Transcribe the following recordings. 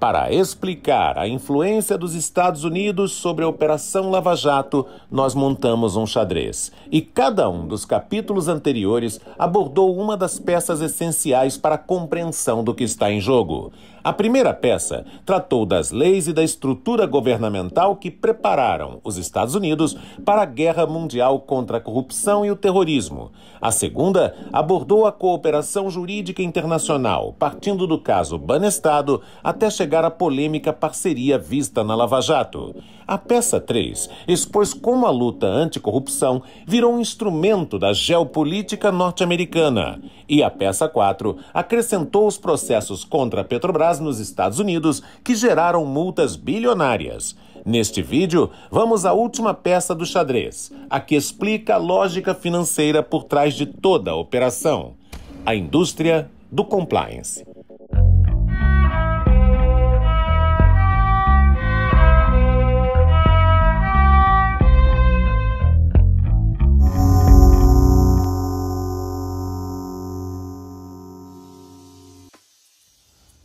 Para explicar a influência dos Estados Unidos sobre a Operação Lava Jato, nós montamos um xadrez. E cada um dos capítulos anteriores abordou uma das peças essenciais para a compreensão do que está em jogo. A primeira peça tratou das leis e da estrutura governamental que prepararam os Estados Unidos para a guerra mundial contra a corrupção e o terrorismo. A segunda abordou a cooperação jurídica internacional, partindo do caso Banestado até chegar à polêmica parceria vista na Lava Jato. A peça 3 expôs como a luta anticorrupção virou um instrumento da geopolítica norte-americana. E a peça 4 acrescentou os processos contra a Petrobras nos Estados Unidos que geraram multas bilionárias. Neste vídeo, vamos à última peça do xadrez, a que explica a lógica financeira por trás de toda a operação: a indústria do compliance.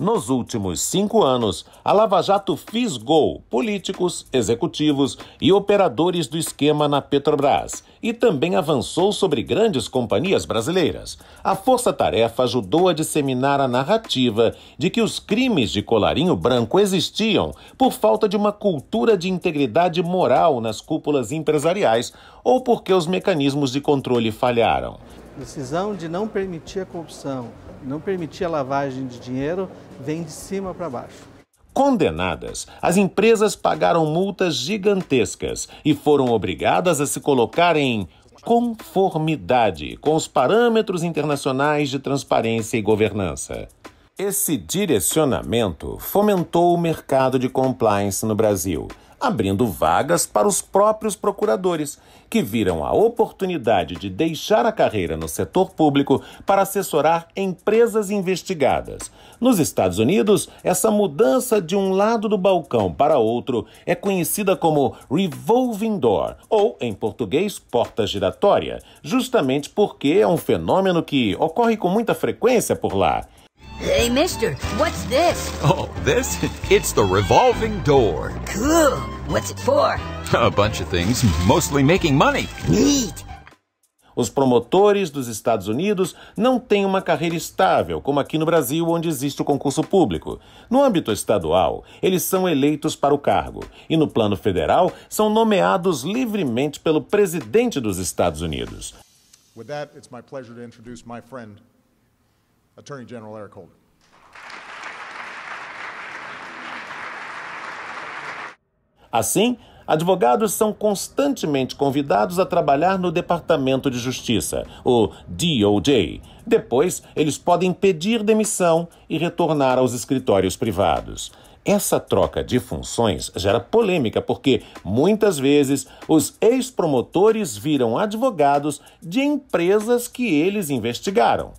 Nos últimos cinco anos, a Lava Jato fisgou políticos, executivos e operadores do esquema na Petrobras e também avançou sobre grandes companhias brasileiras. A Força Tarefa ajudou a disseminar a narrativa de que os crimes de colarinho branco existiam por falta de uma cultura de integridade moral nas cúpulas empresariais ou porque os mecanismos de controle falharam. Decisão de não permitir a corrupção não permitir a lavagem de dinheiro vem de cima para baixo. Condenadas, as empresas pagaram multas gigantescas e foram obrigadas a se colocar em conformidade com os parâmetros internacionais de transparência e governança. Esse direcionamento fomentou o mercado de compliance no Brasil abrindo vagas para os próprios procuradores, que viram a oportunidade de deixar a carreira no setor público para assessorar empresas investigadas. Nos Estados Unidos, essa mudança de um lado do balcão para outro é conhecida como revolving door, ou em português, porta giratória, justamente porque é um fenômeno que ocorre com muita frequência por lá. Hey, mister, what's this? Oh, this? It's the revolving door. Cool. What's it for? A bunch of things, mostly making money. Neat. Os promotores dos Estados Unidos não têm uma carreira estável, como aqui no Brasil, onde existe o concurso público. No âmbito estadual, eles são eleitos para o cargo, e no plano federal, são nomeados livremente pelo presidente dos Estados Unidos. With that, it's my pleasure to introduce my friend Attorney General Eric Holder. Assim, advogados são constantemente convidados a trabalhar no Departamento de Justiça, o DOJ. Depois, eles podem pedir demissão e retornar aos escritórios privados. Essa troca de funções gera polêmica porque, muitas vezes, os ex-promotores viram advogados de empresas que eles investigaram.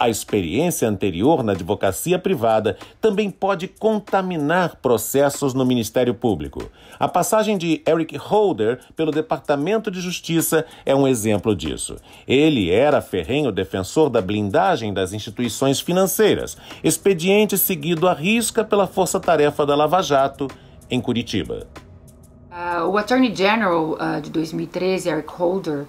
A experiência anterior na advocacia privada também pode contaminar processos no Ministério Público. A passagem de Eric Holder pelo Departamento de Justiça é um exemplo disso. Ele era ferrenho defensor da blindagem das instituições financeiras, expediente seguido à risca pela força-tarefa da Lava Jato em Curitiba. Uh, o Attorney General uh, de 2013, Eric Holder,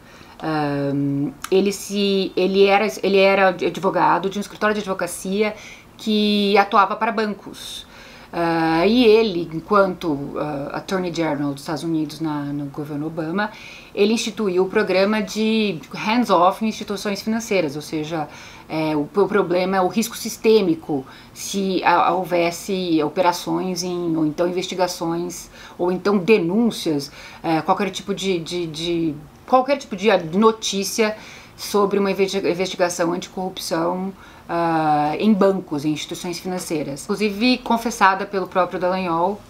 ele, se, ele, era, ele era advogado de um escritório de advocacia que atuava para bancos. Uh, e ele, enquanto uh, Attorney General dos Estados Unidos na, no governo Obama, ele instituiu o programa de hands-off em instituições financeiras, ou seja, é, o, o, problema, é o risco sistêmico, se a, houvesse operações em, ou então investigações, ou então denúncias, é, qualquer tipo de, de, de qualquer tipo de notícia sobre uma investigação anticorrupção uh, em bancos, em instituições financeiras, inclusive confessada pelo próprio Dallagnol.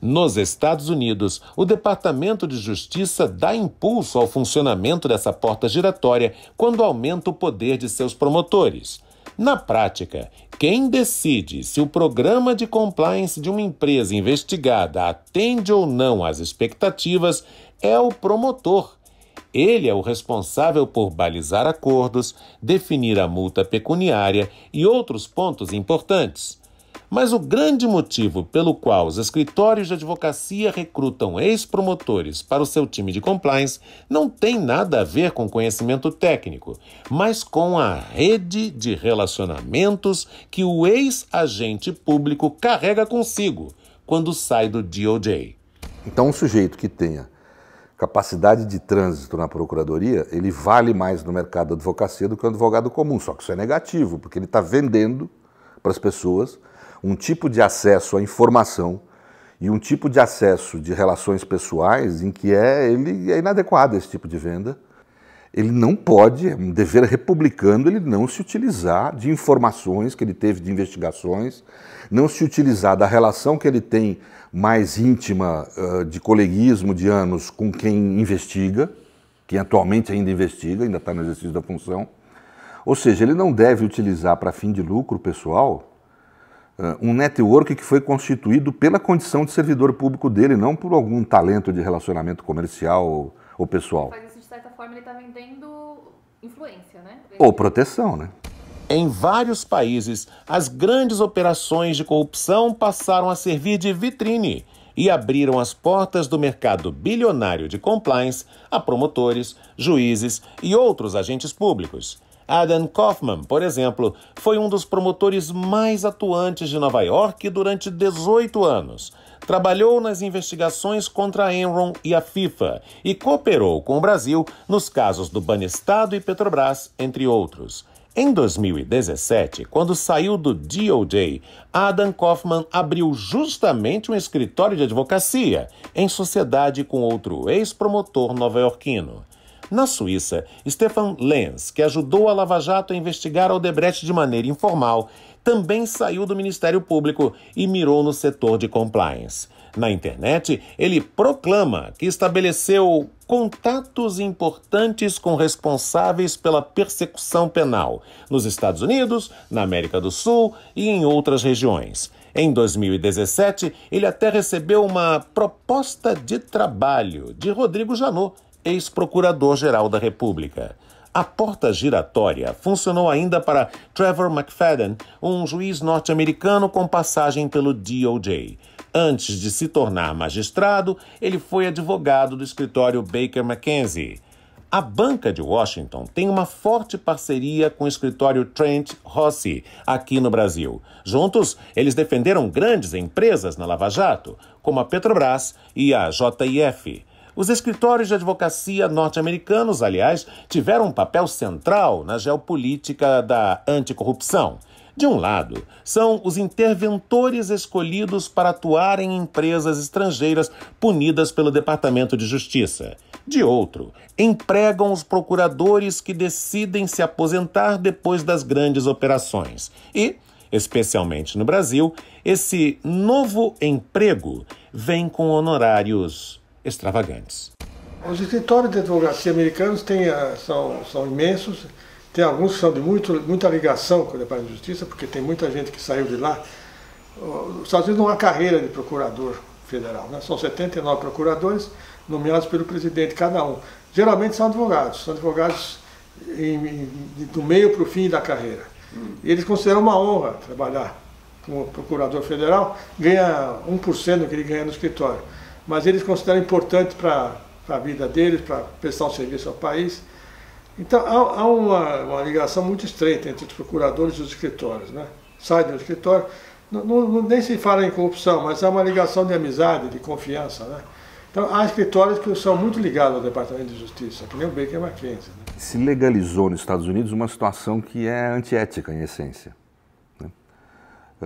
Nos Estados Unidos, o Departamento de Justiça dá impulso ao funcionamento dessa porta giratória quando aumenta o poder de seus promotores. Na prática, quem decide se o programa de compliance de uma empresa investigada atende ou não às expectativas é o promotor. Ele é o responsável por balizar acordos, definir a multa pecuniária e outros pontos importantes. Mas o grande motivo pelo qual os escritórios de advocacia recrutam ex-promotores para o seu time de compliance não tem nada a ver com conhecimento técnico, mas com a rede de relacionamentos que o ex-agente público carrega consigo quando sai do DOJ. Então, um sujeito que tenha capacidade de trânsito na procuradoria, ele vale mais no mercado da advocacia do que um advogado comum. Só que isso é negativo, porque ele está vendendo para as pessoas um tipo de acesso à informação e um tipo de acesso de relações pessoais em que é ele é inadequado esse tipo de venda ele não pode, é um dever republicano, ele não se utilizar de informações que ele teve de investigações, não se utilizar da relação que ele tem mais íntima de coleguismo de anos com quem investiga, quem atualmente ainda investiga, ainda está no exercício da função. Ou seja, ele não deve utilizar para fim de lucro pessoal um network que foi constituído pela condição de servidor público dele, não por algum talento de relacionamento comercial ou, ou pessoal certa forma, ele está vendendo influência, né? Ou proteção, né? Em vários países, as grandes operações de corrupção passaram a servir de vitrine e abriram as portas do mercado bilionário de compliance a promotores, juízes e outros agentes públicos. Adam Kaufman, por exemplo, foi um dos promotores mais atuantes de Nova York durante 18 anos Trabalhou nas investigações contra a Enron e a FIFA e cooperou com o Brasil nos casos do Banestado e Petrobras, entre outros. Em 2017, quando saiu do DOJ, Adam Kaufman abriu justamente um escritório de advocacia em sociedade com outro ex-promotor nova-iorquino. Na Suíça, Stefan Lenz, que ajudou a Lava Jato a investigar Odebrecht de maneira informal, também saiu do Ministério Público e mirou no setor de compliance. Na internet, ele proclama que estabeleceu contatos importantes com responsáveis pela persecução penal nos Estados Unidos, na América do Sul e em outras regiões. Em 2017, ele até recebeu uma proposta de trabalho de Rodrigo Janot, ex-procurador-geral da República. A porta giratória funcionou ainda para Trevor McFadden, um juiz norte-americano com passagem pelo DOJ. Antes de se tornar magistrado, ele foi advogado do escritório Baker McKenzie. A Banca de Washington tem uma forte parceria com o escritório Trent Rossi, aqui no Brasil. Juntos, eles defenderam grandes empresas na Lava Jato, como a Petrobras e a JIF. Os escritórios de advocacia norte-americanos, aliás, tiveram um papel central na geopolítica da anticorrupção. De um lado, são os interventores escolhidos para atuar em empresas estrangeiras punidas pelo Departamento de Justiça. De outro, empregam os procuradores que decidem se aposentar depois das grandes operações. E, especialmente no Brasil, esse novo emprego vem com honorários extravagantes. Os escritórios de advocacia americanos têm, ah, são, são imensos, tem alguns que são de muito, muita ligação com o Departamento de Justiça, porque tem muita gente que saiu de lá. Os Estados Unidos não há carreira de procurador federal, né? são 79 procuradores nomeados pelo presidente, cada um. Geralmente são advogados, são advogados em, em, do meio para o fim da carreira. E eles consideram uma honra trabalhar como procurador federal, ganha 1% do que ele ganha no escritório mas eles consideram importante para a vida deles, para prestar um serviço ao país. Então há, há uma, uma, ligação muito estreita entre os procuradores e os escritórios. Né? Sai do escritório, não, não, nem se fala em corrupção, mas há uma ligação de amizade, de confiança. Né? Então, há escritórios que são muito ligados ao Departamento de Justiça, que nem o Baker uma Né? Se legalizou nos Estados Unidos uma situação que é antiética, em essência.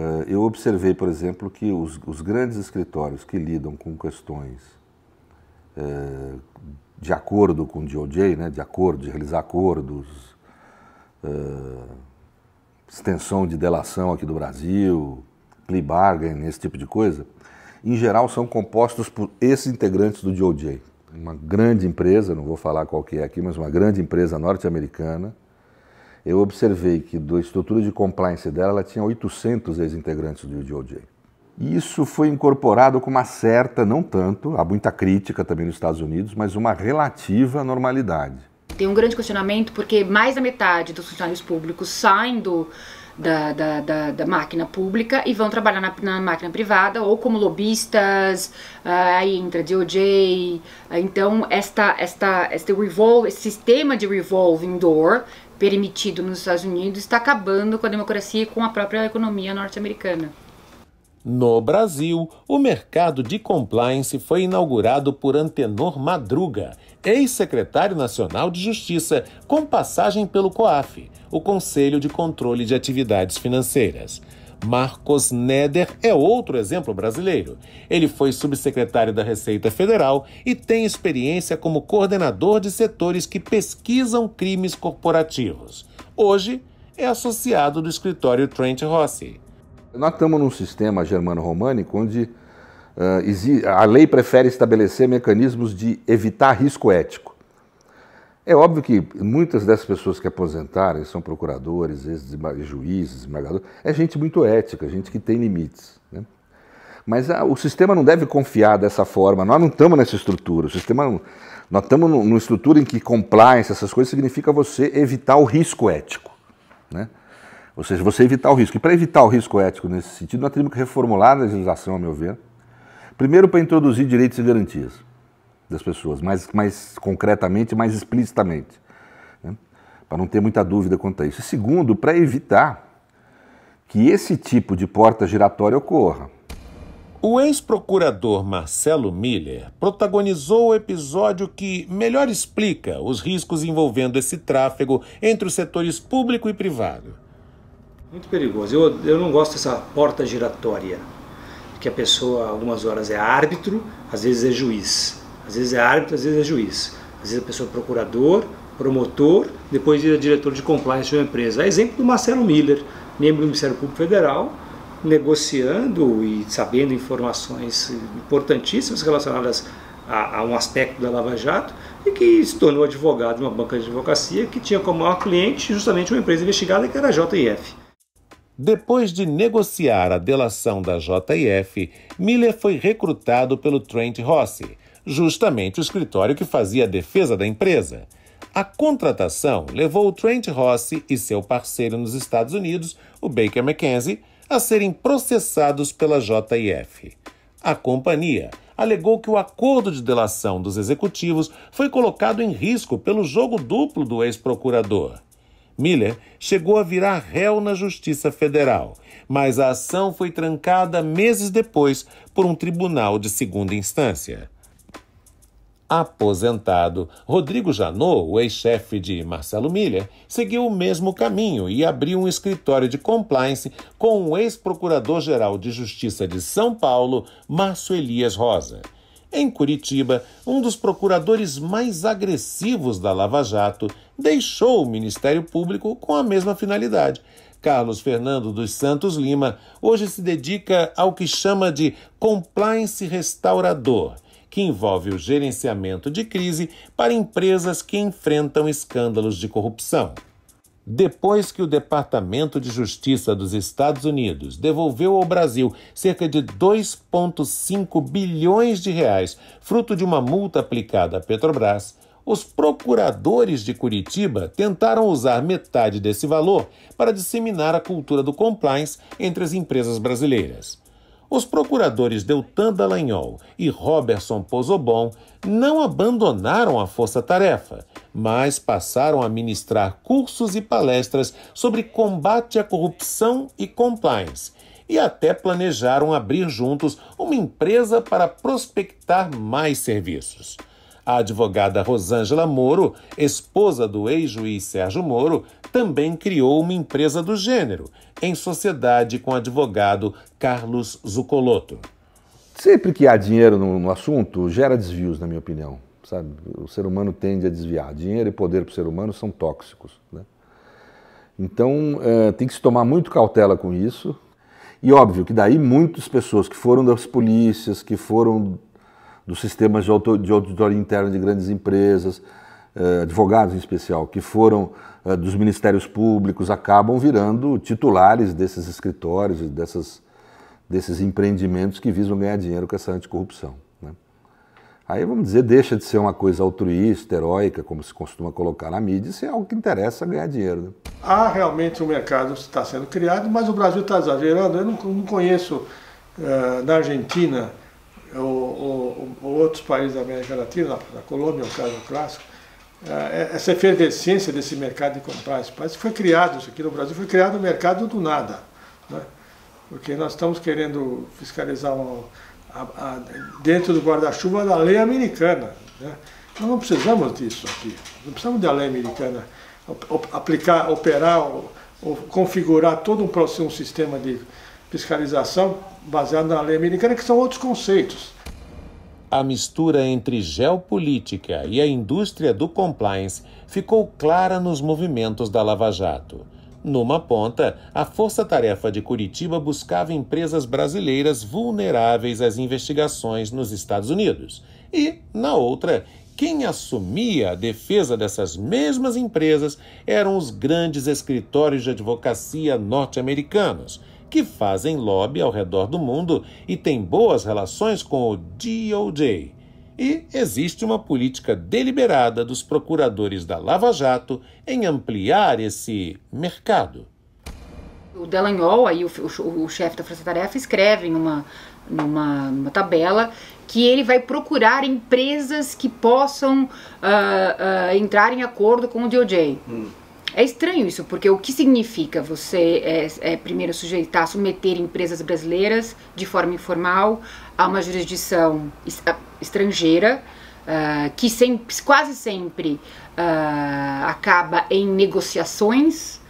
Eh, eu observei, por exemplo, que os, os grandes escritórios que lidam com questões é, de acordo com o DOJ, né, de acordo, de realizar acordos, é, extensão de delação aqui do Brasil, plea bargain, esse tipo de coisa, em geral são compostos por esses integrantes do DOJ. Uma grande empresa, não vou falar qual que é aqui, mas uma grande empresa norte-americana, eu observei que da estrutura de compliance dela, ela tinha 800 ex-integrantes do DOJ. isso foi incorporado com uma certa, não tanto, há muita crítica também nos Estados Unidos, mas uma relativa normalidade. Tem um grande questionamento porque mais da metade dos funcionários públicos saem do, da, da, da, da, máquina pública e vão trabalhar na, na máquina privada ou como lobistas, ah, aí entra DOJ. Ah, então, esta, esta, este, revolve, sistema de revolving door permitido nos Estados Unidos está acabando com a democracia e com a própria economia norte-americana. No Brasil, o mercado de compliance foi inaugurado por Antenor Madruga, ex-secretário nacional de Justiça, com passagem pelo COAF, o Conselho de Controle de Atividades Financeiras. Marcos Neder é outro exemplo brasileiro. Ele foi subsecretário da Receita Federal e tem experiência como coordenador de setores que pesquisam crimes corporativos. Hoje, é associado do escritório Trent Rossi. Nós estamos num sistema germano-românico onde uh, a lei prefere estabelecer mecanismos de evitar risco ético. É óbvio que muitas dessas pessoas que aposentaram, são procuradores, juízes, esmagadores, é gente muito ética, gente que tem limites. Né? Mas a, o sistema não deve confiar dessa forma. Nós não estamos nessa estrutura. O sistema, nós estamos numa estrutura em que compliance, essas coisas, significa você evitar o risco ético. Né? Ou seja, você evitar o risco. E para evitar o risco ético nesse sentido, nós temos que reformular a legislação, a meu ver. Primeiro, para introduzir direitos e garantias das pessoas, mais, mais concretamente, mais explicitamente, né? para não ter muita dúvida quanto a isso. E segundo, para evitar que esse tipo de porta giratória ocorra. O ex-procurador Marcelo Miller protagonizou o episódio que melhor explica os riscos envolvendo esse tráfego entre os setores público e privado. Muito perigoso. Eu, eu não gosto dessa porta giratória, que a pessoa, algumas horas, é árbitro, às vezes é juiz. Às vezes é árbitro, às vezes é juiz. Às vezes a pessoa é procurador, promotor, depois é diretor de compliance de uma empresa. É exemplo do Marcelo Miller, membro do Ministério Público Federal, negociando e sabendo informações importantíssimas relacionadas a, a, um aspecto da Lava Jato e que se tornou advogado de uma banca de advocacia que tinha como maior cliente justamente uma empresa investigada que era a JF. Depois de negociar a delação da JF, Miller foi recrutado pelo Trent Rossi, justamente o escritório que fazia a defesa da empresa. A contratação levou Trent Rossi e seu parceiro nos Estados Unidos, o Baker McKenzie, a serem processados pela JF. A companhia alegou que o acordo de delação dos executivos foi colocado em risco pelo jogo duplo do ex-procurador. Miller chegou a virar réu na Justiça Federal, mas a ação foi trancada meses depois por um tribunal de segunda instância aposentado. Rodrigo Janot, o ex-chefe de Marcelo Miller, seguiu o mesmo caminho e abriu um escritório de compliance com o ex-procurador-geral de Justiça de São Paulo, Márcio Elias Rosa. Em Curitiba, um dos procuradores mais agressivos da Lava Jato deixou o Ministério Público com a mesma finalidade. Carlos Fernando dos Santos Lima hoje se dedica ao que chama de compliance restaurador que envolve o gerenciamento de crise para empresas que enfrentam escândalos de corrupção. Depois que o Departamento de Justiça dos Estados Unidos devolveu ao Brasil cerca de 2,5 bilhões de reais, fruto de uma multa aplicada à Petrobras, os procuradores de Curitiba tentaram usar metade desse valor para disseminar a cultura do compliance entre as empresas brasileiras os procuradores Deltan Dallagnol e Robertson Pozobon não abandonaram a força-tarefa, mas passaram a ministrar cursos e palestras sobre combate à corrupção e compliance, e até planejaram abrir juntos uma empresa para prospectar mais serviços. A advogada Rosângela Moro, esposa do ex-juiz Sérgio Moro, também criou uma empresa do gênero, em sociedade com o advogado Carlos Zucolotto. Sempre que há dinheiro no, assunto, gera desvios, na minha opinião. Sabe? O ser humano tende a desviar. Dinheiro e poder para o ser humano são tóxicos. Né? Então, é, tem que se tomar muito cautela com isso. E óbvio que daí muitas pessoas que foram das polícias, que foram dos sistemas de auditoria interna de grandes empresas, eh, advogados em especial, que foram eh, dos ministérios públicos, acabam virando titulares desses escritórios, dessas, desses empreendimentos que visam ganhar dinheiro com essa anticorrupção. Né? Aí, vamos dizer, deixa de ser uma coisa altruísta, heróica, como se costuma colocar na mídia, isso é algo que interessa ganhar dinheiro. Né? Há realmente um mercado que está sendo criado, mas o Brasil está exagerando. Eu não, não conheço uh, na Argentina ou, ou outros países da América Latina, a Colômbia é um caso clássico, é, é, essa efervescência desse mercado de compras. Parece que foi criado isso aqui no Brasil, foi criado o um mercado do nada. Né? Porque nós estamos querendo fiscalizar a, a, dentro do guarda-chuva da lei americana. Né? Nós não precisamos disso aqui, não precisamos da lei americana aplicar, operar ou, ou configurar todo um, um sistema de fiscalização baseado na lei americana, que são outros conceitos. A mistura entre geopolítica e a indústria do compliance ficou clara nos movimentos da Lava Jato. Numa ponta, a Força Tarefa de Curitiba buscava empresas brasileiras vulneráveis às investigações nos Estados Unidos. E, na outra, quem assumia a defesa dessas mesmas empresas eram os grandes escritórios de advocacia norte-americanos que fazem lobby ao redor do mundo e têm boas relações com o DOJ. E existe uma política deliberada dos procuradores da Lava Jato em ampliar esse mercado. O Delagnol, aí o, o, o chefe da Força Tarefa, escreve numa, numa, numa tabela que ele vai procurar empresas que possam uh, uh, entrar em acordo com o DOJ. Hum. É estranho isso, porque o que significa você, é, é, primeiro, sujeitar, submeter empresas brasileiras de forma informal a uma jurisdição estrangeira, uh, que sempre, quase sempre uh, acaba em negociações.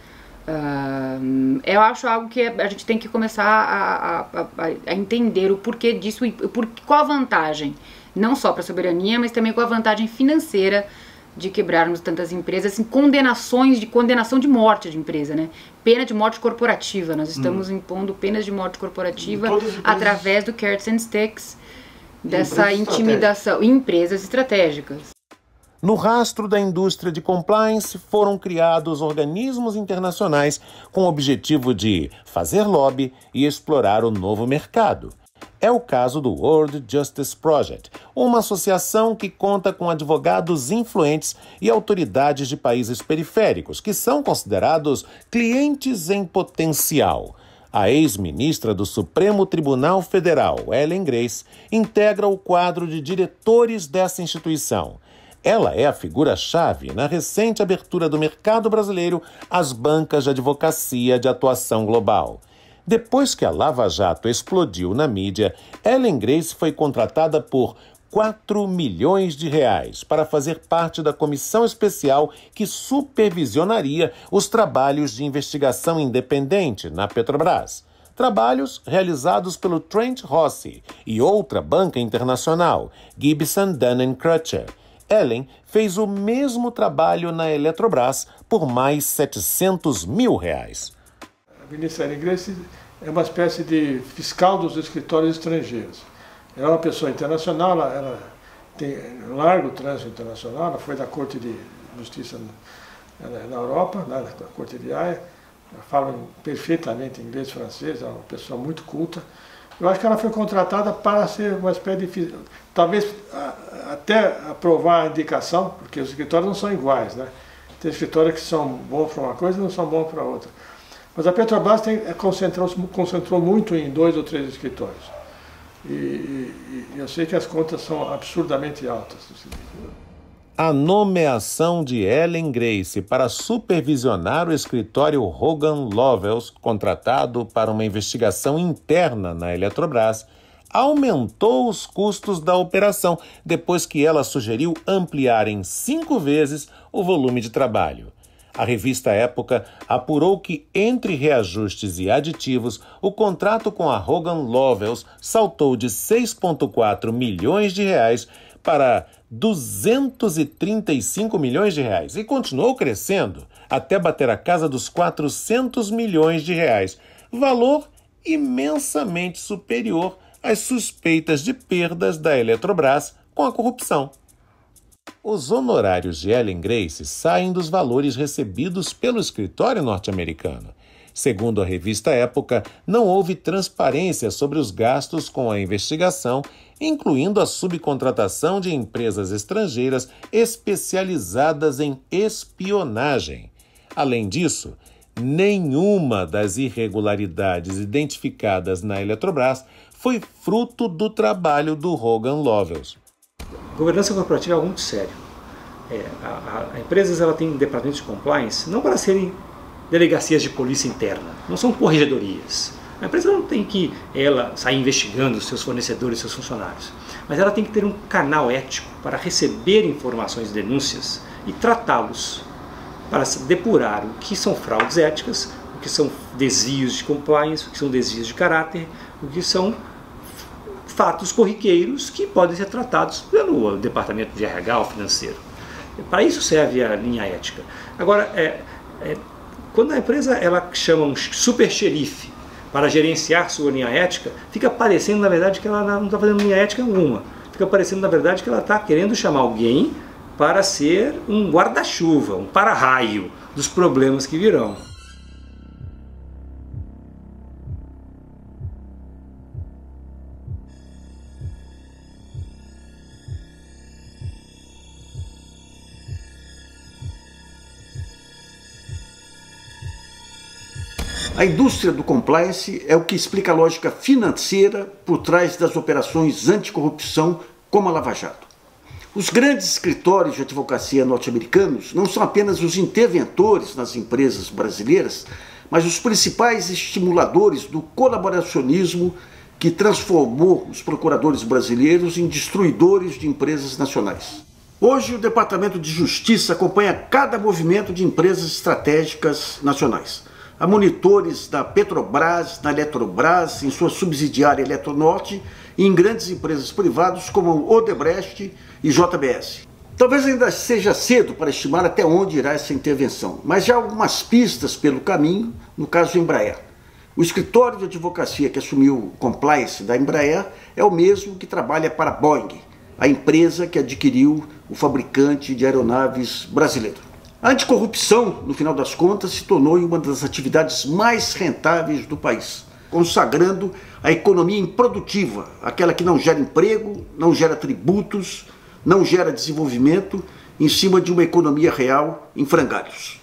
Uh, eu acho algo que é, a gente tem que começar a, a, a entender o porquê disso e por, qual a vantagem, não só para a soberania, mas também qual a vantagem financeira de quebrarmos tantas empresas, assim, condenações de condenação de morte de empresa, né? Pena de morte corporativa. Nós estamos hum. impondo penas de morte corporativa através do Carrots and Sticks, dessa empresas intimidação. Empresas estratégicas. No rastro da indústria de compliance foram criados organismos internacionais com o objetivo de fazer lobby e explorar o novo mercado. É o caso do World Justice Project, uma associação que conta com advogados influentes e autoridades de países periféricos, que são considerados clientes em potencial. A ex-ministra do Supremo Tribunal Federal, Ellen Grace, integra o quadro de diretores dessa instituição. Ela é a figura-chave na recente abertura do mercado brasileiro às bancas de advocacia de atuação global. Depois que a Lava Jato explodiu na mídia, Ellen Grace foi contratada por 4 milhões de reais para fazer parte da comissão especial que supervisionaria os trabalhos de investigação independente na Petrobras. Trabalhos realizados pelo Trent Rossi e outra banca internacional, Gibson Dunn Crutcher. Ellen fez o mesmo trabalho na Eletrobras por mais 700 mil reais. Ministério Inglês é uma espécie de fiscal dos escritórios estrangeiros. Ela é uma pessoa internacional, ela, ela tem largo trânsito internacional, ela foi da Corte de Justiça na, na Europa, na, né, na Corte de Haia, ela fala perfeitamente inglês e francês, é uma pessoa muito culta. Eu acho que ela foi contratada para ser uma espécie de. talvez até aprovar a indicação, porque os escritórios não são iguais, né? Tem escritórios que são bons para uma coisa e não são bons para outra. Mas a Petrobras tem, é, concentrou, concentrou muito em dois ou três escritórios. E, e, e eu sei que as contas são absurdamente altas. Né? A nomeação de Ellen Grace para supervisionar o escritório Hogan Lovells, contratado para uma investigação interna na Eletrobras, aumentou os custos da operação depois que ela sugeriu ampliar em cinco vezes o volume de trabalho a revista Época apurou que, entre reajustes e aditivos, o contrato com a Hogan Lovells saltou de 6,4 milhões de reais para 235 milhões de reais e continuou crescendo até bater a casa dos 400 milhões de reais, valor imensamente superior às suspeitas de perdas da Eletrobras com a corrupção os honorários de Ellen Grace saem dos valores recebidos pelo escritório norte-americano. Segundo a revista Época, não houve transparência sobre os gastos com a investigação, incluindo a subcontratação de empresas estrangeiras especializadas em espionagem. Além disso, nenhuma das irregularidades identificadas na Eletrobras foi fruto do trabalho do Rogan Lovells governança corporativa é algo muito sério. É, a, a, empresas ela tem departamentos de compliance não para serem delegacias de polícia interna, não são corregedorias. A empresa não tem que ela sair investigando seus fornecedores, seus funcionários, mas ela tem que ter um canal ético para receber informações, denúncias e tratá-los para depurar o que são fraudes éticas, o que são desvios de compliance, o que são desvios de caráter, o que são fatos corriqueiros que podem ser tratados pelo departamento de RH ou financeiro. Para isso serve a linha ética. Agora, é, é, quando a empresa ela chama um super xerife para gerenciar sua linha ética, fica parecendo, na verdade, que ela não está fazendo linha ética alguma. Fica parecendo, na verdade, que ela está querendo chamar alguém para ser um guarda-chuva, um para-raio dos problemas que virão. A indústria do compliance é o que explica a lógica financeira por trás das operações anticorrupção como a Lava Jato. Os grandes escritórios de advocacia norte-americanos não são apenas os interventores nas empresas brasileiras, mas os principais estimuladores do colaboracionismo que transformou os procuradores brasileiros em destruidores de empresas nacionais. Hoje, o Departamento de Justiça acompanha cada movimento de empresas estratégicas nacionais a monitores da Petrobras, da Eletrobras, em sua subsidiária Eletronorte e em grandes empresas privadas como Odebrecht e JBS. Talvez ainda seja cedo para estimar até onde irá essa intervenção, mas já há algumas pistas pelo caminho, no caso da Embraer. O escritório de advocacia que assumiu o compliance da Embraer é o mesmo que trabalha para a Boeing, a empresa que adquiriu o fabricante de aeronaves brasileiro. A anticorrupção, no final das contas, se tornou uma das atividades mais rentáveis do país, consagrando a economia improdutiva, aquela que não gera emprego, não gera tributos, não gera desenvolvimento, em cima de uma economia real em frangalhos.